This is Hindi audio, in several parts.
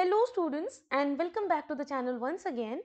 Hello students and welcome back to the channel once again.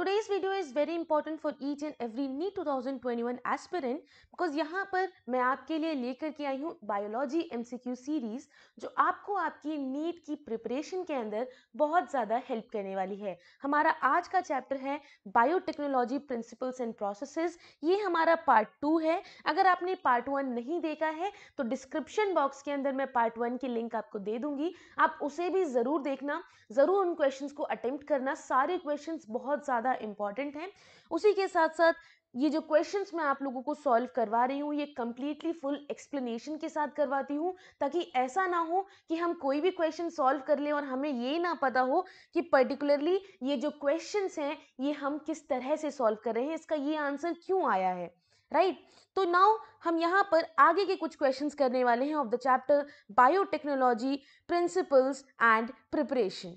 Today's video is very important for each and every NEET 2021 aspirant because यहाँ पर मैं आपके लिए लेकर के आई हूँ बायोलॉजी एम सीरीज़ जो आपको आपकी नीट की प्रिपरेशन के अंदर बहुत ज़्यादा हेल्प करने वाली है हमारा आज का चैप्टर है बायोटेक्नोलॉजी प्रिंसिपल्स एंड प्रोसेसेस ये हमारा पार्ट टू है अगर आपने पार्ट वन नहीं देखा है तो डिस्क्रिप्शन बॉक्स के अंदर मैं पार्ट वन की लिंक आपको दे दूंगी आप उसे भी ज़रूर देखना ज़रूर उन क्वेश्चन को अटेम्प्ट करना सारे क्वेश्चन बहुत ज़्यादा ज़्यादा इंपॉर्टेंट हैं उसी के साथ साथ ये जो क्वेश्चंस मैं आप लोगों को सॉल्व करवा रही हूँ ये कम्प्लीटली फुल एक्सप्लेनेशन के साथ करवाती हूँ ताकि ऐसा ना हो कि हम कोई भी क्वेश्चन सॉल्व कर लें और हमें ये ना पता हो कि पर्टिकुलरली ये जो क्वेश्चंस हैं ये हम किस तरह से सॉल्व कर रहे हैं इसका ये आंसर क्यों आया है राइट right? तो नाउ हम यहाँ पर आगे के कुछ क्वेश्चन करने वाले हैं of the chapter biotechnology principles and preparation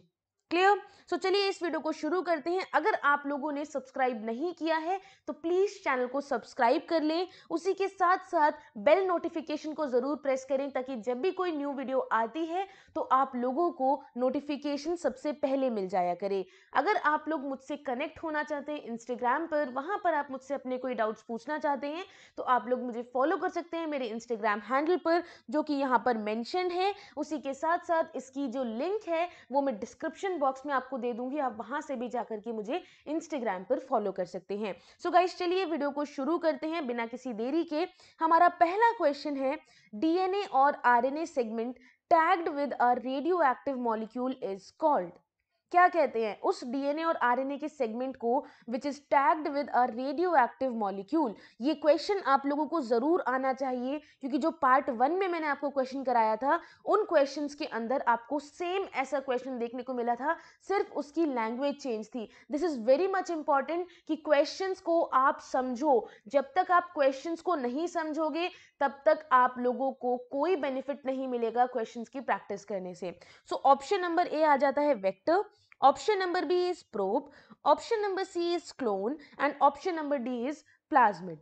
clear so चलिए इस वीडियो को शुरू करते हैं अगर आप लोगों ने सब्सक्राइब नहीं किया है तो प्लीज़ चैनल को सब्सक्राइब कर लें उसी के साथ साथ बेल नोटिफिकेशन को ज़रूर प्रेस करें ताकि जब भी कोई न्यू वीडियो आती है तो आप लोगों को नोटिफिकेशन सबसे पहले मिल जाया करे अगर आप लोग मुझसे कनेक्ट होना चाहते हैं इंस्टाग्राम पर वहां पर आप मुझसे अपने कोई डाउट्स पूछना चाहते हैं तो आप लोग मुझे फॉलो कर सकते हैं मेरे इंस्टाग्राम हैंडल पर जो कि यहाँ पर मैंशन है उसी के साथ साथ इसकी जो लिंक है वो मैं डिस्क्रिप्शन डिस्क्रिप्शन बॉक्स में आपको दे दूंगी आप वहां से भी जाकर के मुझे इंस्टाग्राम पर फॉलो कर सकते हैं सो गाइस चलिए वीडियो को शुरू करते हैं बिना किसी देरी के हमारा पहला क्वेश्चन है डीएनए और RNA segment tagged with a radio active molecule is called क्या कहते हैं उस डीएनए और आरएनए के सेगमेंट को which is tagged with a radio active molecule ये क्वेश्चन आप लोगों को जरूर आना चाहिए क्योंकि जो पार्ट वन में मैंने आपको क्वेश्चन कराया था उन क्वेश्चन के अंदर आपको सेम ऐसा क्वेश्चन देखने को मिला था सिर्फ उसकी लैंग्वेज चेंज थी this is very much important कि क्वेश्चन को आप समझो जब तक आप क्वेश्चन को नहीं समझोगे तब तक आप लोगों को कोई बेनिफिट नहीं मिलेगा क्वेश्चन की प्रैक्टिस करने से सो ऑप्शन नंबर ए आ जाता है vector Option number B is probe, option number C is clone and option number D is plasmid.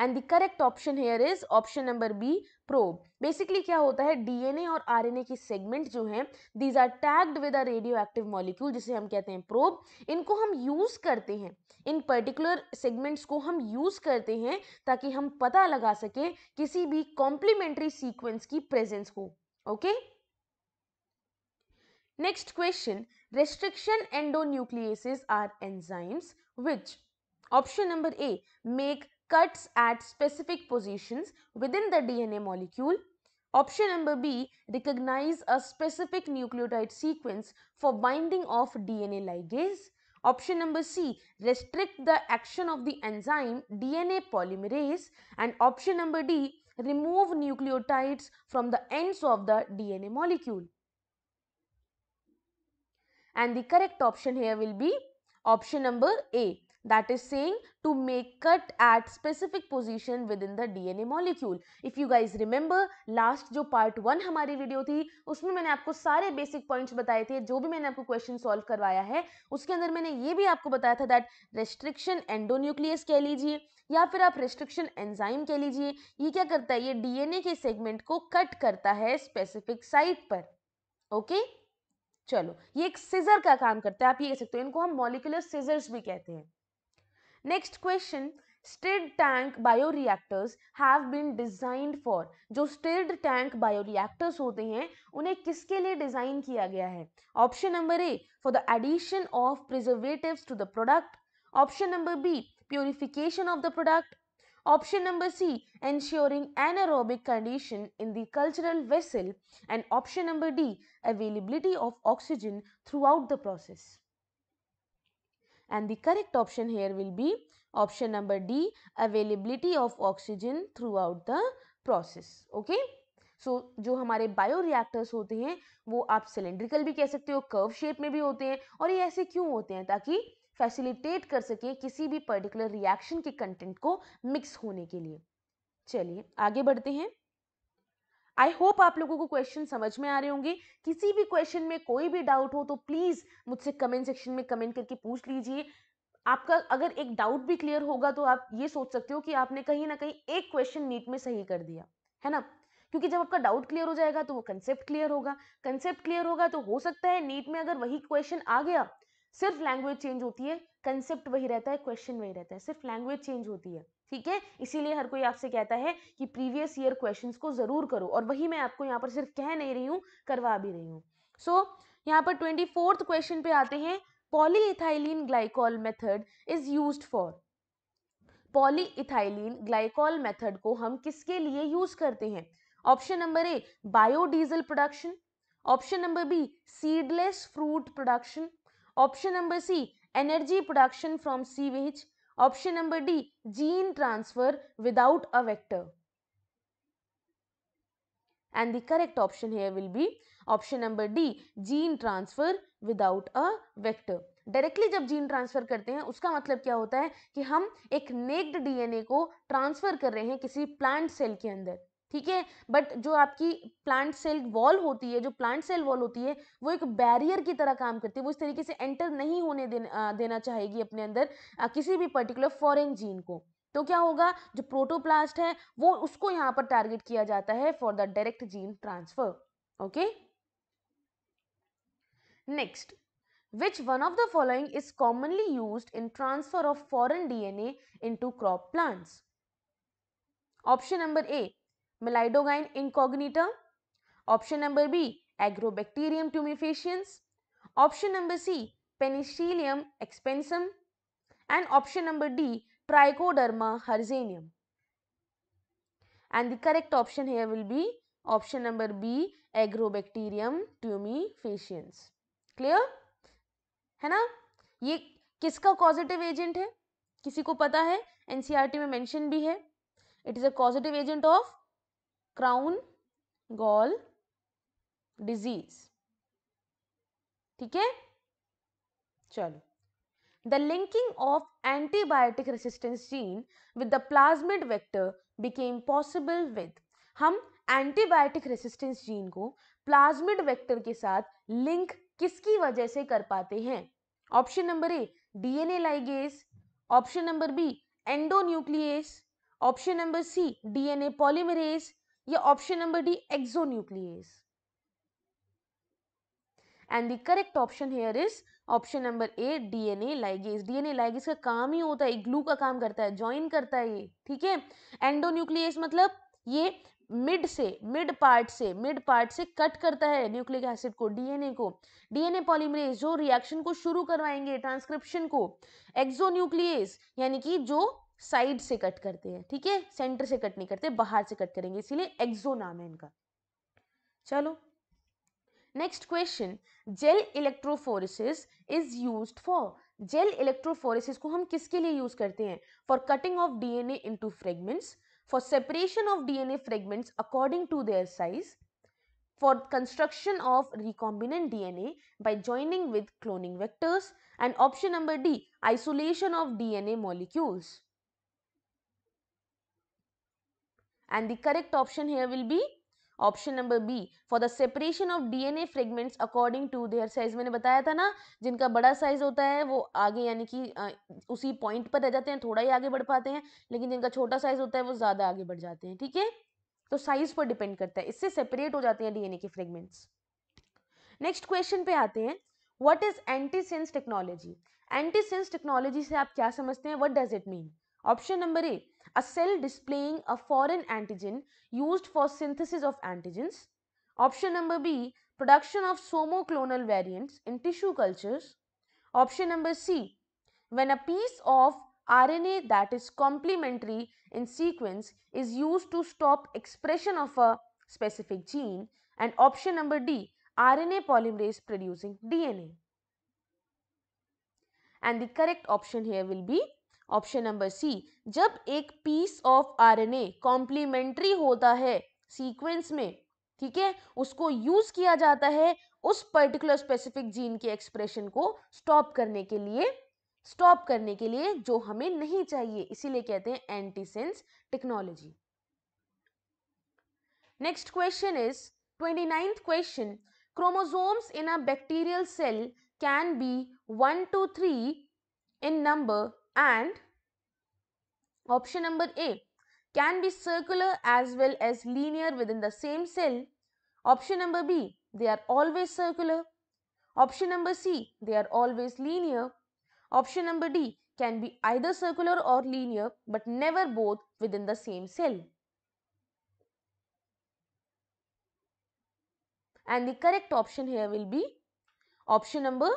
And the correct option here is option number B probe basically क्या होता है डीएनए और आरएनए की सेगमेंट जो हैं these are tagged with a radio active molecule जिसे हम कहते हैं प्रोब इनको हम यूज़ करते हैं इन पर्टिकुलर सेगमेंट्स को हम यूज़ करते हैं ताकि हम पता लगा सकें किसी भी कॉम्प्लीमेंट्री सीक्वेंस की प्रेजेंस को okay okay? Next question, restriction endonucleases are enzymes which option number A make cuts at specific positions within the DNA molecule. Option number B recognize a specific nucleotide sequence for binding of DNA ligase. Option number C, restrict the action of the enzyme DNA polymerase and option number D, remove nucleotides from the ends of the DNA molecule. and the correct option here will be option number A that is saying to make cut at specific position within the DNA molecule. If you guys remember last जो part वन हमारी video थी उसमें मैंने आपको सारे basic points बताए थे जो भी मैंने आपको question solve करवाया है उसके अंदर मैंने ये भी आपको बताया था that restriction endonucleus कह लीजिए या फिर आप restriction enzyme कह लीजिए ये क्या करता है ये DNA के segment को cut करता है specific site पर ओके okay? चलो ये एक सीजर का काम करता है आप ये कह सकते हो इनको हम मॉलिकुलर सीजर्स भी कहते हैं next question stirred tank bio reactors have been designed for जो स्टेड टैंक बायो रिएक्टर्स होते हैं उन्हें किसके लिए डिजाइन किया गया है option number A for the addition of preservative to the product option number B purification of the product Option number C, ensuring anaerobic condition in the cultural vessel. And option number D, availability of oxygen throughout the process. And the correct option here will be option number D, availability of oxygen throughout the process. Okay. So so, जो हमारे बायो रिएक्टर्स होते हैं वो आप सिलेंड्रिकल भी कह सकते हो कर्व शेप में भी होते हैं और ये ऐसे क्यों होते हैं ताकि फैसिलिटेट कर सके किसी भी पर्टिकुलर रिएक्शन के कंटेंट को मिक्स होने के लिए चलिए आगे बढ़ते हैं आई होप आप लोगों को क्वेश्चन समझ में आ रहे होंगे किसी भी क्वेश्चन में कोई भी डाउट हो तो प्लीज़ मुझसे कमेंट सेक्शन में कमेंट करके पूछ लीजिए आपका अगर एक डाउट भी क्लियर होगा तो आप ये सोच सकते हो कि आपने कहीं ना कहीं एक क्वेश्चन नीट में सही कर दिया है ना क्योंकि जब आपका डाउट क्लियर हो जाएगा तो वो कंसेप्ट क्लियर होगा कंसेप्ट क्लियर होगा तो हो सकता है नीट में अगर वही क्वेश्चन आ गया सिर्फ लैंग्वेज चेंज होती है कंसेप्ट वही रहता है क्वेश्चन वही रहता है सिर्फ लैंग्वेज चेंज होती है ठीक है इसीलिए हर कोई आपसे कहता है कि प्रीवियस ईयर क्वेश्चंस को ज़रूर करो और वही मैं आपको यहाँ पर सिर्फ कह नहीं रही हूँ करवा भी रही हूँ सो so, यहाँ पर ट्वेंटी फोर्थ क्वेश्चन पे आते हैं polyethylene glycol method is use for polyethylene glycol method को हम किसके लिए यूज़ करते हैं option number A biodiesel production option number B seedless fruit production option number C energy production from sewage option number D gene transfer without a vector and the correct option here will be option number D gene transfer without a vector directly जब जीन ट्रांसफर करते हैं उसका मतलब क्या होता है कि हम एक नेक्ड डीएनए को ट्रांसफर कर रहे हैं किसी प्लांट सेल के अंदर ठीक है बट जो आपकी प्लांट सेल वॉल होती है जो प्लांट सेल वॉल होती है वो एक बैरियर की तरह काम करती है वो इस तरीके से एंटर नहीं होने देना, देना चाहेगी अपने अंदर किसी भी पर्टिकुलर फॉरेन जीन को तो क्या होगा जो प्रोटोप्लास्ट है वो उसको यहाँ पर टारगेट किया जाता है for the direct gene transfer okay next which one of the following is commonly used in transfer of foreign DNA into crop plants? Option number A Meloidogyne incognita option number B Agrobacterium tumefaciens option number C Penicillium expansum and option number D Trichoderma harzianum and the correct option here will be option number B Agrobacterium tumefaciens clear है ना ये किसका कॉजिटिव एजेंट है किसी को पता है एनसीआरटी e में मेंशन भी है it is a causative agent of crown gall disease ठीक है चलो the linking of antibiotic resistance gene with the plasmid vector became possible with हम एंटीबायोटिक रेसिस्टेंस जीन को प्लाज्मिड वेक्टर के साथ लिंक किसकी वजह से कर पाते हैं option number A DNA ligase option number B endonuclease option number C DNA polymerase या option number D exonuclease and the correct option here is option number A DNA ligase DNA ligase का काम ही होता है ग्लू का काम करता है ज्वाइन करता है ये ठीक है एंडोन्यूक्लियस मतलब ये मिड से मिड पार्ट से मिड पार्ट से कट करता है न्यूक्लिक एसिड को डीएनए को डीएनए पॉलीमरेज जो रिएक्शन को शुरू करवाएंगे ट्रांसक्रिप्शन को एक्सोन्यूक्लियस यानी कि जो साइड से कट करते हैं ठीक है सेंटर से कट नहीं करते बाहर से कट करेंगे इसीलिए एक्सो नाम है इनका चलो next question gel electrophoresis is use for gel electrophoresis को हम किसके लिए यूज करते हैं for cutting of DNA into fragments for separation of DNA fragments according to their size for construction of recombinant DNA by joining with cloning vectors and option number D isolation of DNA molecules and the correct option here will be option number B for the separation of DNA fragments according to their size मैंने बताया था ना जिनका बड़ा साइज होता है वो आगे यानी कि उसी पॉइंट पर रह जाते हैं थोड़ा ही आगे बढ़ पाते हैं लेकिन जिनका छोटा साइज होता है वो ज़्यादा आगे बढ़ जाते हैं ठीक है तो साइज पर डिपेंड करता है इससे सेपरेट हो जाते हैं डीएनए के फ्रेगमेंट्स नेक्स्ट क्वेश्चन पे आते हैं what is antisense technology antisense technology से आप क्या समझते हैं what does it mean option number A a cell displaying a foreign antigen used for synthesis of antigens. Option number B, production of somoclonal variants in tissue cultures. Option number C, when a piece of RNA that is complementary in sequence is used to stop expression of a specific gene and option number D, RNA polymerase producing DNA. And the correct option here will be option number C जब एक पीस ऑफ आरएनए कॉम्प्लीमेंट्री होता है सीक्वेंस में ठीक है उसको यूज किया जाता है उस पर्टिकुलर स्पेसिफिक जीन के एक्सप्रेशन को स्टॉप करने के लिए स्टॉप करने के लिए जो हमें नहीं चाहिए इसीलिए कहते हैं antisense technology next question is twenty question chromosomes in a bacterial cell can be one two three in number and option number A can be circular as well as linear within the same cell. Option number B, they are always circular. Option number C, they are always linear. Option number D can be either circular or linear but never both within the same cell. And the correct option here will be option number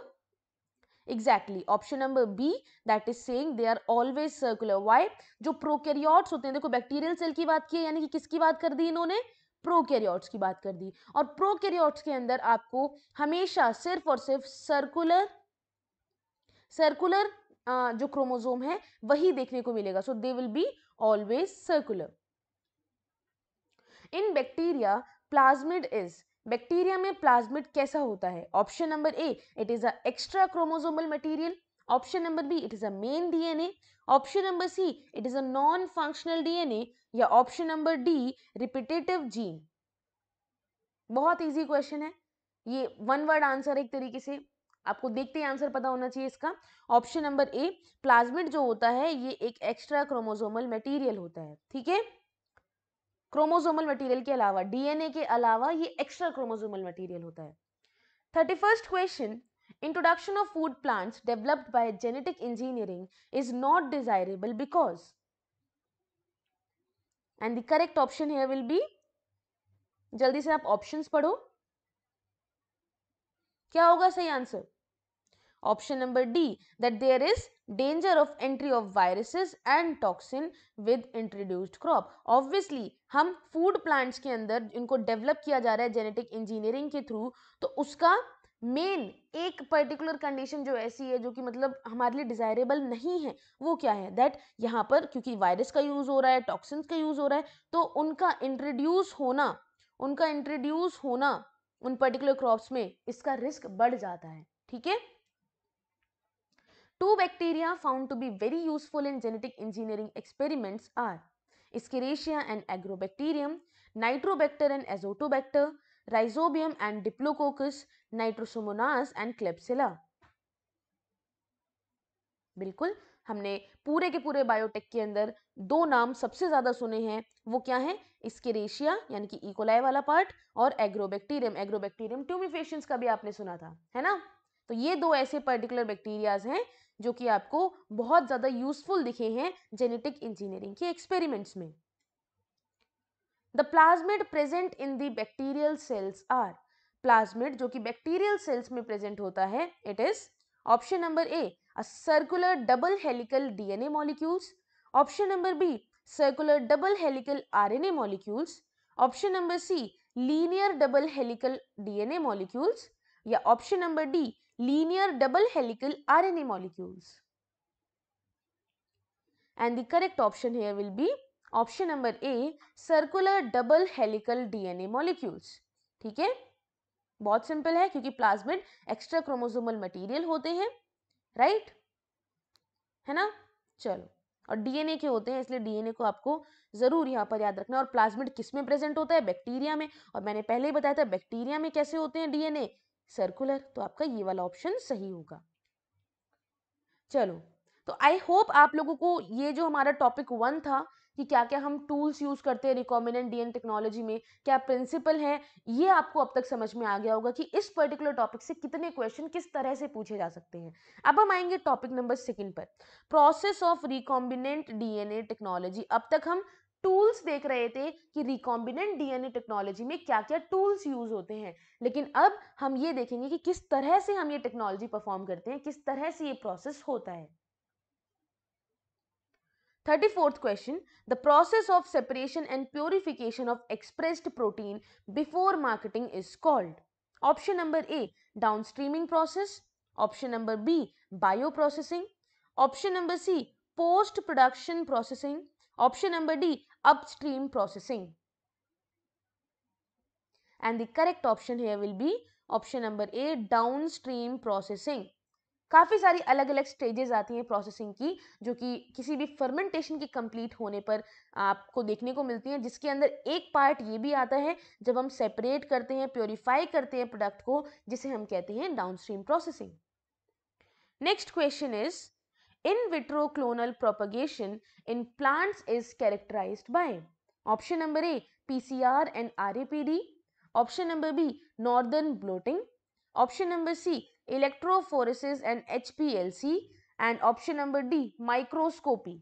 exactly option number B that is saying they are always circular why जो प्रोकैरियोट्स होते हैं देखो बैक्टीरियल सेल की बात की यानी कि किसकी बात कर दी इन्होंने प्रोकैरियोट्स की बात कर दी और प्रोकैरियोट्स के अंदर आपको हमेशा सिर्फ और सिर्फ सर्कुलर सर्कुलर जो क्रोमोजोम है वही देखने को मिलेगा so they will be always circular in bacteria plasmid is bacteria में प्लाज्मिड कैसा होता है option number A it is a extra chromosomal material option number B it is a main DNA option number C it is a non functional DNA या option number D repetitive gene बहुत इजी क्वेश्चन है ये वन वर्ड आंसर एक तरीके से आपको देखते ही आंसर पता होना चाहिए इसका ऑप्शन नंबर ए प्लाज्मिड जो होता है ये एक एक्स्ट्रा क्रोमोजोमल मटेरियल होता है ठीक है क्रोमोजोमल मटेरियल के अलावा डीएनए के अलावा ये एक्स्ट्रा क्रोमोजोमल मटेरियल होता है thirty first question introduction of food plants developed by genetic engineering is not desirable because and the correct option here will be जल्दी से आप ऑप्शंस पढ़ो क्या होगा सही answer option number D that there is danger of entry of viruses and toxin with introduced crop obviously हम फूड प्लांट्स के अंदर इनको डेवलप किया जा रहा है जेनेटिक इंजीनियरिंग के थ्रू तो उसका मेन एक पर्टिकुलर कंडीशन जो ऐसी है जो कि मतलब हमारे लिए डिज़ायरेबल नहीं है वो क्या है दैट यहाँ पर क्योंकि वायरस का यूज़ हो रहा है टॉक्सिन का यूज़ हो रहा है तो उनका इंट्रोड्यूस होना उनका इंट्रोड्यूस होना उन पर्टिकुलर क्रॉप्स में इसका रिस्क बढ़ जाता है ठीक है two bacteria found to be very useful in genetic engineering experiments are Escherichia and Agrobacterium Nitrobacter and Azotobacter Rhizobium and Diplococcus Nitrosomonas and Klebsiella बिल्कुल हमने पूरे के पूरे बायोटेक के अंदर दो नाम सबसे ज्यादा सुने हैं वो क्या है इसके रेशिया यानी कि इकोलाय e. वाला पार्ट और एग्रोबैक्टीरियम एग्रोबैक्टीरियम ट्यूमिफेशन का भी आपने सुना था है ना तो ये दो ऐसे पर्टिकुलर बैक्टीरियाज हैं जो कि आपको बहुत ज़्यादा यूजफुल दिखे हैं जेनेटिक इंजीनियरिंग के एक्सपेरिमेंट्स में the plasmid present in bacterial bacterial cells are plasmid जो कि बैक्टीरियल सेल्स में प्रेजेंट होता है it is option number A circular double helical DNA molecules option number B helical R N A molecules option number C linear double helical DNA molecules या option number D linear double helical RNA molecules. And the correct option here will be option number A circular double helical DNA molecules. ठीक है बहुत सिंपल है क्योंकि प्लाज्मिड एक्स्ट्रा क्रोमोसोमल मटेरियल होते हैं राइट right? है ना चलो और डीएनए के होते हैं इसलिए डीएनए को आपको ज़रूर यहाँ पर याद रखना और प्लाज्मिड किस में प्रेजेंट होता है बैक्टीरिया में और मैंने पहले ही बताया था बैक्टीरिया में कैसे होते हैं डीएनए सर्कुलर तो आपका ये वाला ऑप्शन सही होगा चलो तो आई होप आप लोगों को ये जो हमारा टॉपिक वन था कि क्या क्या हम टूल्स यूज़ करते हैं रिकॉमिनेंट डीएन टेक्नोलॉजी में क्या प्रिंसिपल है ये आपको अब तक समझ में आ गया होगा कि इस पर्टिकुलर टॉपिक से कितने क्वेश्चन किस तरह से पूछे जा सकते हैं अब हम आएंगे टॉपिक नंबर सेकंड पर process of recombinant DNA technology अब तक हम टूल्स देख रहे थे कि रिकॉम्बिनेंट डीएनए टेक्नोलॉजी में क्या क्या टूल्स यूज होते हैं लेकिन अब हम ये देखेंगे कि किस तरह से हम ये टेक्नोलॉजी परफॉर्म करते हैं किस तरह से ये प्रोसेस होता है thirty fourth question the process of separation and purification of expressed protein before marketing is called option number A down streaming process option number B bio processing option number C post production processing option number D upstream processing. And the correct option here will be option number A downstream processing काफ़ी सारी अलग अलग स्टेजेस आती हैं प्रोसेसिंग की जो कि किसी भी फर्मेंटेशन के कंप्लीट होने पर आपको देखने को मिलती हैं जिसके अंदर एक पार्ट ये भी आता है जब हम सेपरेट करते हैं प्योरीफाई करते हैं प्रोडक्ट को जिसे हम कहते हैं downstream processing next question is in vitro clonal propagation in plants is characterized by option number A PCR and RAPD option number B northern bloating option number C electrophoresis and HPLC and option number D microscopy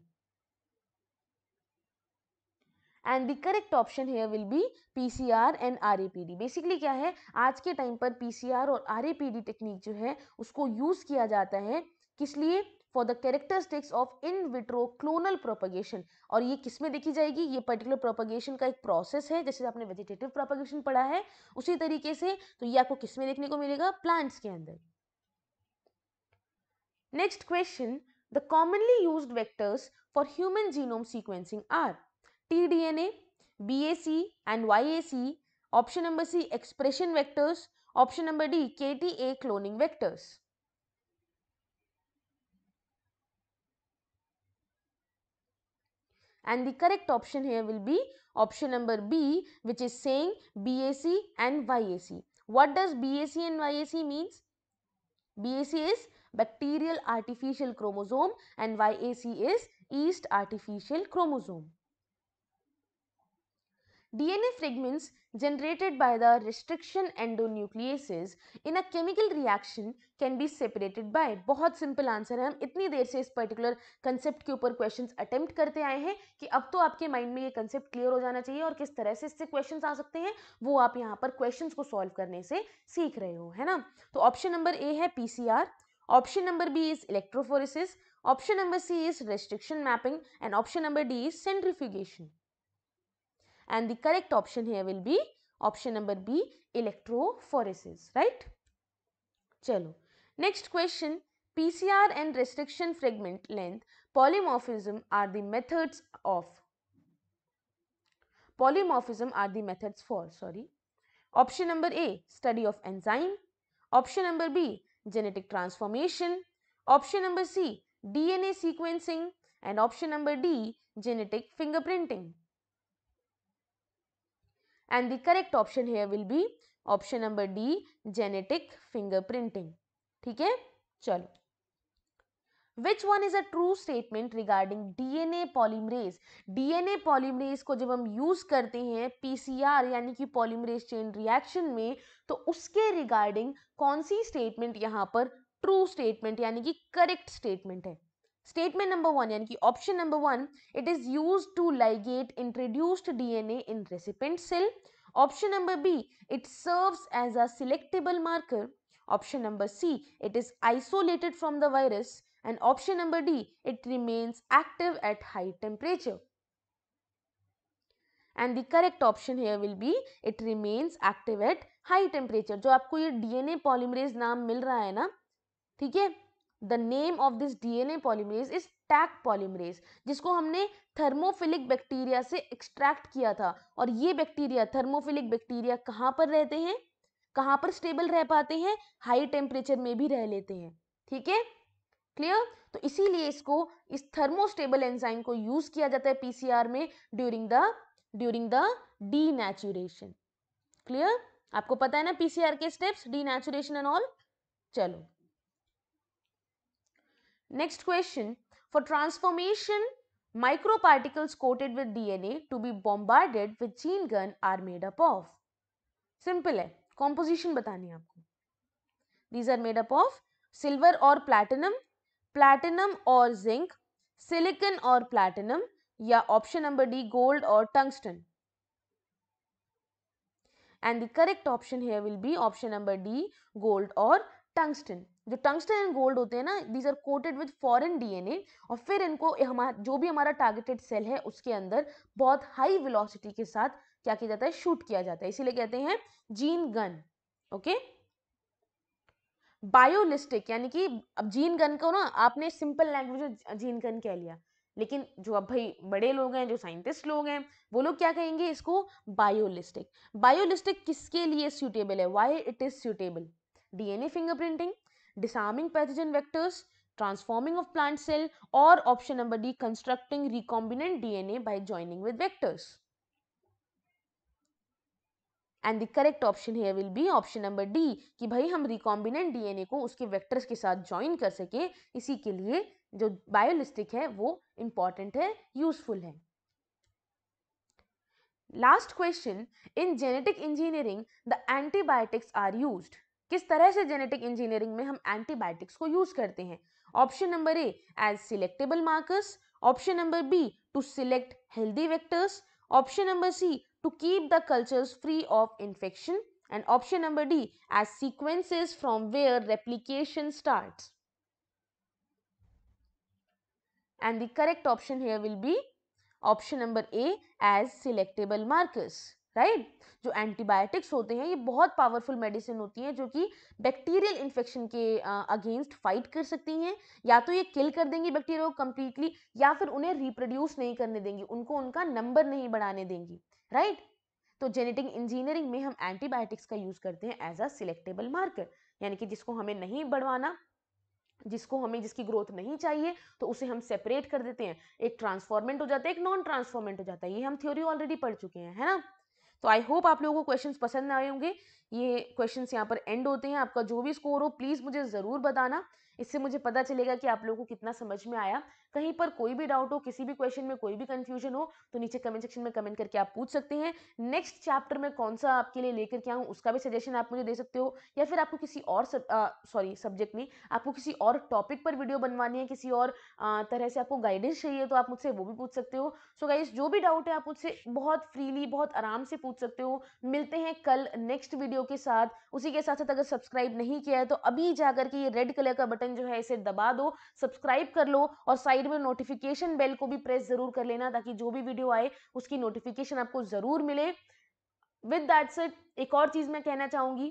and the correct option here will be PCR and RAPD basically क्या है आज के टाइम पर पीसीआर और आरएपीडी टेक्निक जो है उसको यूज़ किया जाता है किस लिए for the characteristics of in vitro clonal propagation और ये किस में देखी जाएगी ये पर्टिकुलर प्रोपोगेशन का एक प्रोसेस है जैसे आपने वेजिटेटिव प्रोपोगेशन पढ़ा है उसी तरीके से तो ये आपको किस में देखने को मिलेगा प्लांट्स के अंदर next question the commonly use vectors for human genome sequencing are T D N A B A C and Y A C option number C expression vectors option number D K T A cloning vectors and the correct option here will be option number B which is saying BAC and YAC. What does BAC and YAC means? BAC is bacterial artificial chromosome and YAC is yeast artificial chromosome. DNA fragments generated by the restriction endonucleases in a chemical reaction can be separated by बहुत सिंपल आंसर है हम इतनी देर से इस पर्टिकुलर कंसेप्ट के ऊपर क्वेश्चंस अटेम्प्ट करते आए हैं कि अब तो आपके माइंड में ये कंसेप्ट क्लियर हो जाना चाहिए और किस तरह से इससे क्वेश्चंस आ सकते हैं वो आप यहाँ पर क्वेश्चंस को सॉल्व करने से सीख रहे हो है ना तो ऑप्शन नंबर ए है P option number B is electrophoresis option number C is restriction mapping and option number D is centrifugation and the correct option here will be option number B electrophoresis right. Chalo. Next question PCR and restriction fragment length polymorphism are the methods of polymorphism are the methods for sorry option number A study of enzyme option number B genetic transformation option number C DNA sequencing and option number D genetic fingerprinting and the correct option here will be option number D genetic fingerprinting ठीक है चलो which one is a true statement regarding DNA polymerase DNA polymerase को जब हम यूज करते हैं पीसीआर यानी कि पॉलीमरेज चेन रिएक्शन में तो उसके रिगार्डिंग कौन सी स्टेटमेंट यहाँ पर ट्रू स्टेटमेंट यानी कि करेक्ट स्टेटमेंट है स्टेटमेंट नंबर वन यानी कि option number one it is use to ligate introduced DNA in recipient cell option number B it serves as a selectable marker option number C it is isolated from the virus and option number D it remains active at high temperature and the correct option here will be it remains active at high temperature जो आपको ये डीएनए पॉलिमरेज नाम मिल रहा है ना ठीक है the name of this DNA polymerase is Taq polymerase जिसको हमने थर्मोफिलिक बैक्टीरिया से एक्सट्रैक्ट किया था और ये बैक्टीरिया थर्मोफिलिक बैक्टीरिया कहाँ पर रहते हैं कहाँ पर स्टेबल रह पाते हैं हाई टेम्परेचर में भी रह लेते हैं ठीक है क्लियर तो इसीलिए इसको इस थर्मोस्टेबल एंजाइम को यूज किया जाता है पीसीआर में during the during the D clear आपको पता है ना पीसीआर के स्टेप्स डी एंड ऑल चलो Next question, for transformation, microparticles coated with DNA to be bombarded with gene gun are made up of. Simple composition बतानी है These are made up of silver or platinum, platinum or zinc, silicon or platinum या option number D gold or tungsten. And the correct option here will be option number D gold or tungsten. जो टंगस्टन एंड गोल्ड होते हैं ना these are coated with foreign DNA और फिर इनको हमारा जो भी हमारा टारगेटेड सेल है उसके अंदर बहुत हाई वेलोसिटी के साथ क्या किया जाता है शूट किया जाता है इसीलिए कहते हैं जीन गन ओके बायोलिस्टिक यानी कि अब जीन गन को ना आपने सिंपल लैंग्वेज में जीन गन कह लिया लेकिन जो अब भाई बड़े लोग हैं जो साइंटिस्ट लोग हैं वो लोग क्या कहेंगे इसको बायोलिस्टिक बायोलिस्टिक किसके लिए सूटेबल है why it is suitable DNA fingerprinting disarming pathogen vectors, transforming of plant cell or option number D constructing recombinant DNA by joining with vectors. And the correct option here will be option number D कि भाई हम रिकॉम्बिनेंट डीएनए को उसके वेक्टर्स के साथ ज्वाइन कर सके इसी के लिए जो बायोलिस्टिक है वो इम्पॉर्टेंट है यूजफुल है last question in genetic engineering the antibiotics are used किस तरह से जेनेटिक इंजीनियरिंग में हम एंटीबायोटिक्स को यूज करते हैं option number A as selectable markers option number B to select healthy vectors option number C to keep the cultures free of infection and option number D as sequences from where replication start and the correct option here will be option number A as selectable markers right जो एंटीबायोटिक्स होते हैं ये बहुत पावरफुल मेडिसिन होती हैं जो कि बैक्टीरियल इन्फेक्शन के अगेंस्ट फाइट कर सकती हैं या तो ये किल कर देंगी बैक्टीरिया को कम्प्लीटली या फिर उन्हें रिप्रोड्यूस नहीं करने देंगी उनको उनका नंबर नहीं बढ़ाने देंगी राइट तो जेनेटिक इंजीनियरिंग में हम एंटीबायोटिक्स का यूज़ करते हैं एज अ सिलेक्टेबल मार्कर यानी कि जिसको हमें नहीं बढ़वाना जिसको हमें जिसकी ग्रोथ नहीं चाहिए तो उसे हम सेपरेट कर देते हैं एक ट्रांसफॉर्मेंट हो जाता है एक नॉन ट्रांसफॉर्मेंट हो जाता है ये हम थ्योरी ऑलरेडी पढ़ चुके हैं है ना तो आई होप आप लोगों को क्वेश्चंस पसंद आए होंगे ये क्वेश्चंस यहाँ पर एंड होते हैं आपका जो भी स्कोर हो प्लीज़ मुझे ज़रूर बताना इससे मुझे पता चलेगा कि आप लोगों को कितना समझ में आया कहीं पर कोई भी डाउट हो किसी भी क्वेश्चन में कोई भी कंफ्यूजन हो तो नीचे कमेंट सेक्शन में कमेंट करके आप पूछ सकते हैं नेक्स्ट चैप्टर में कौन सा आपके लिए लेकर के आऊँ उसका भी सजेशन आप मुझे दे सकते हो या फिर आपको किसी और सॉरी सब्जेक्ट में आपको किसी और टॉपिक पर वीडियो बनवानी है किसी और आ, तरह से आपको गाइडेंस चाहिए तो आप मुझसे वो भी पूछ सकते हो सो गाइज जो भी डाउट है आप मुझसे बहुत फ्रीली बहुत आराम से पूछ सकते हो मिलते हैं कल नेक्स्ट वीडियो वीडियो के साथ उसी के साथ साथ अगर सब्सक्राइब नहीं किया है तो अभी जाकर के ये रेड कलर का बटन जो है इसे दबा दो सब्सक्राइब कर लो और साइड में नोटिफिकेशन बेल को भी प्रेस जरूर कर लेना ताकि जो भी वीडियो आए उसकी नोटिफिकेशन आपको ज़रूर मिले विद दैट से एक और चीज़ मैं कहना चाहूंगी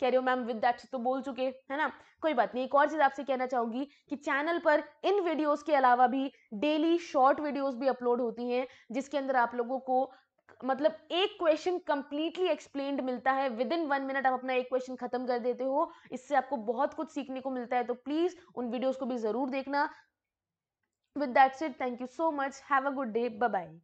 कह रही हो मैम विद दैट तो बोल चुके है ना कोई बात नहीं एक और चीज़ आपसे कहना चाहूंगी कि चैनल पर इन वीडियोस के अलावा भी डेली शॉर्ट वीडियोस भी अपलोड होती हैं जिसके अंदर आप लोगों को मतलब एक क्वेश्चन कंप्लीटली एक्सप्लेन मिलता है विद इन वन मिनट आप अपना एक क्वेश्चन खत्म कर देते हो इससे आपको बहुत कुछ सीखने को मिलता है तो प्लीज उन वीडियोस को भी जरूर देखना with that's it thank you so much have a good day bye bye